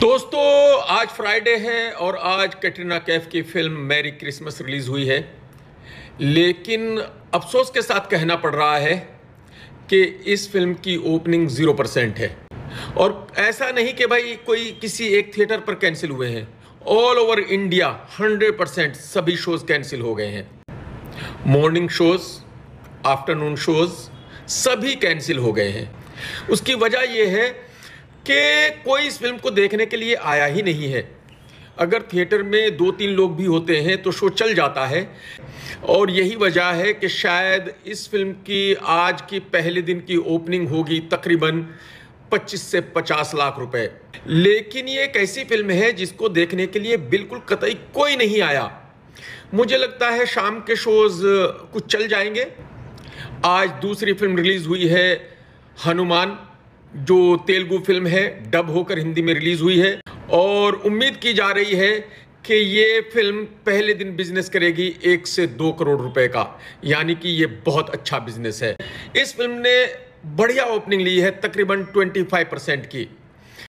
दोस्तों आज फ्राइडे है और आज कैटरीना कैफ की फिल्म मैरी क्रिसमस रिलीज़ हुई है लेकिन अफसोस के साथ कहना पड़ रहा है कि इस फिल्म की ओपनिंग ज़ीरो परसेंट है और ऐसा नहीं कि भाई कोई किसी एक थिएटर पर कैंसिल हुए हैं all over India hundred percent सभी शोज़ कैंसिल हो गए हैं मॉर्निंग शोज़ आफ्टरनून शोज़ सभी कैंसिल हो गए हैं उसकी वजह यह है कि कोई इस फिल्म को देखने के लिए आया ही नहीं है अगर थिएटर में दो तीन लोग भी होते हैं तो शो चल जाता है और यही वजह है कि शायद इस फिल्म की आज की पहले दिन की ओपनिंग होगी तकरीबन 25 से 50 लाख रुपए लेकिन ये एक ऐसी फिल्म है जिसको देखने के लिए बिल्कुल कतई कोई नहीं आया मुझे लगता है शाम के शोज कुछ चल जाएंगे आज दूसरी फिल्म रिलीज हुई है हनुमान जो तेलुगु फिल्म है डब होकर हिंदी में रिलीज हुई है और उम्मीद की जा रही है कि ये फिल्म पहले दिन बिजनेस करेगी एक से दो करोड़ रुपए का यानी कि ये बहुत अच्छा बिजनेस है इस फिल्म ने बढ़िया ओपनिंग ली है तकरीबन 25 परसेंट की